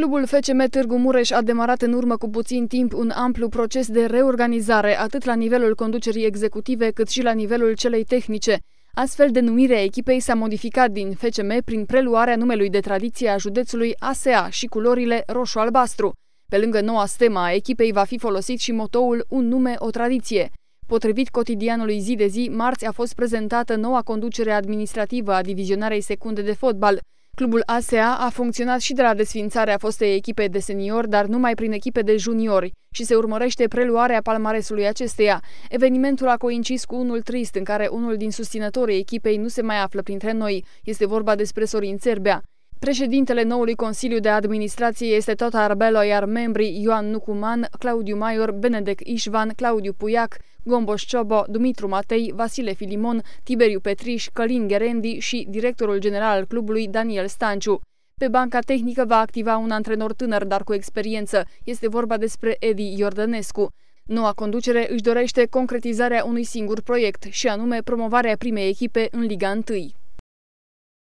Clubul FCM Târgu Mureș a demarat în urmă cu puțin timp un amplu proces de reorganizare, atât la nivelul conducerii executive, cât și la nivelul celei tehnice. Astfel, denumirea echipei s-a modificat din FCM prin preluarea numelui de tradiție a județului ASEA și culorile roșu-albastru. Pe lângă noua stema a echipei va fi folosit și motoul Un nume, o tradiție. Potrivit cotidianului zi de zi, marți a fost prezentată noua conducere administrativă a divizionarei secunde de fotbal – Clubul ASEA a funcționat și de la desfințarea fostei echipe de seniori, dar numai prin echipe de juniori și se urmărește preluarea palmaresului acesteia. Evenimentul a coincis cu unul trist în care unul din susținătorii echipei nu se mai află printre noi. Este vorba despre Sorin Țerbea. Președintele noului Consiliu de Administrație este tot Arbelo, iar membrii Ioan Nucuman, Claudiu Maior, Benedec Ișvan, Claudiu Puiac, Gomboș Ciobo, Dumitru Matei, Vasile Filimon, Tiberiu Petriș, Călin Gerendi și directorul general al clubului Daniel Stanciu. Pe banca tehnică va activa un antrenor tânăr, dar cu experiență. Este vorba despre Edi Iordănescu. Noua conducere își dorește concretizarea unui singur proiect, și anume promovarea primei echipe în Liga 1.